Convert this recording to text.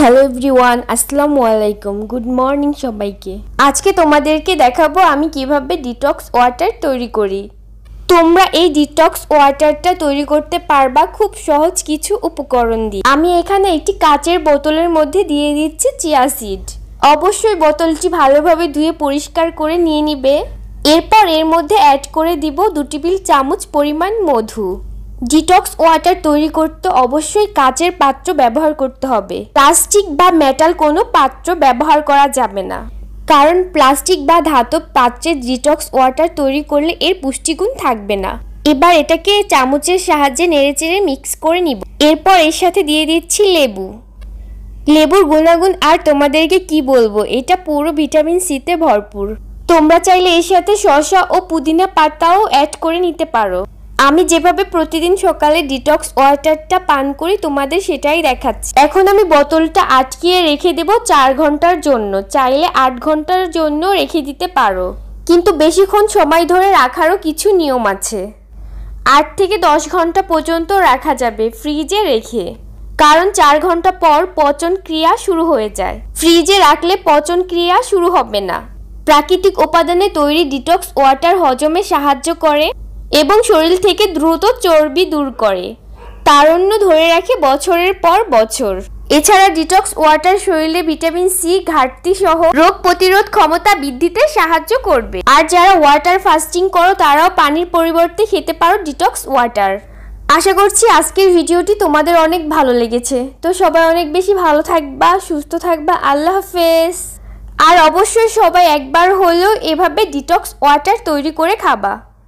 hello everyone আসসালামু আলাইকুম good morning সবাইকে আজকে তোমাদেরকে দেখাবো আমি কিভাবে ডিটক্স ওয়াটার তৈরি করি তোমরা এই ডিটক্স ওয়াটারটা তৈরি করতে পারবা খুব সহজ কিছু উপকরণ দিয়ে আমি এখানে একটি কাচের বোতলের মধ্যে দিয়ে দিচ্ছি চিয়া সিড অবশ্যই বোতলটি ভালোভাবে ধুয়ে পরিষ্কার করে নিয়ে নিবে এরপর এর মধ্যে অ্যাড করে দিব দু টেবিল চামচ পরিমাণ মধু ডিটক্স ওয়াটার তৈরি করতে অবশ্যই কাচের পাত্র ব্যবহার করতে হবে প্লাস্টিক বা মেটাল কোনো পাত্র ব্যবহার করা যাবে না কারণ প্লাস্টিক বা ধাতব পাত্রে ডিটক্স ওয়াটার তৈরি করলে এর পুষ্টিগুণ থাকবে না এবার এটাকে চামচের সাহায্যে নেড়েচেড়ে মিক্স করে নিব এরপর এর সাথে দিয়ে দিচ্ছি লেবু লেবুর গুণাগুণ আর তোমাদেরকে কি বলবো এটা পুরো ভিটামিন সিতে ভরপুর তোমরা চাইলে এর সাথে শসা ও পুদিনা পাতাও অ্যাড করে নিতে পারো আমি যেভাবে প্রতিদিন সকালে ডিটক্স ওয়াটারটা পান করি তোমাদের সেটাই দেখাচ্ছি এখন আমি বোতলটা আটকিয়ে রেখে দেব চার ঘন্টার জন্য চাইলে আট ঘন্টার জন্য রেখে দিতে পারো কিন্তু বেশিক্ষণ সময় ধরে রাখারও কিছু নিয়ম আছে আট থেকে দশ ঘন্টা পর্যন্ত রাখা যাবে ফ্রিজে রেখে কারণ চার ঘন্টা পর পচন ক্রিয়া শুরু হয়ে যায় ফ্রিজে রাখলে পচন ক্রিয়া শুরু হবে না প্রাকৃতিক উপাদানে তৈরি ডিটক্স ওয়াটার হজমে সাহায্য করে এবং শরীর থেকে দ্রুত চর্বি দূর করে তারণ্য ধরে রাখে বছরের পর বছর এছাড়া ডিটক্স ওয়াটার শরীরে ভিটামিন সি ঘাটতি সহ রোগ প্রতিরোধ ক্ষমতা বৃদ্ধিতে সাহায্য করবে আর যারা ওয়াটার ফাস্টিং করো তারাও পানির পরিবর্তে খেতে পারো ডিটক্স ওয়াটার আশা করছি আজকের ভিডিওটি তোমাদের অনেক ভালো লেগেছে তো সবাই অনেক বেশি ভালো থাকবা সুস্থ থাকবা আল্লাহ হাফেজ আর অবশ্যই সবাই একবার হলেও এভাবে ডিটক্স ওয়াটার তৈরি করে খাবা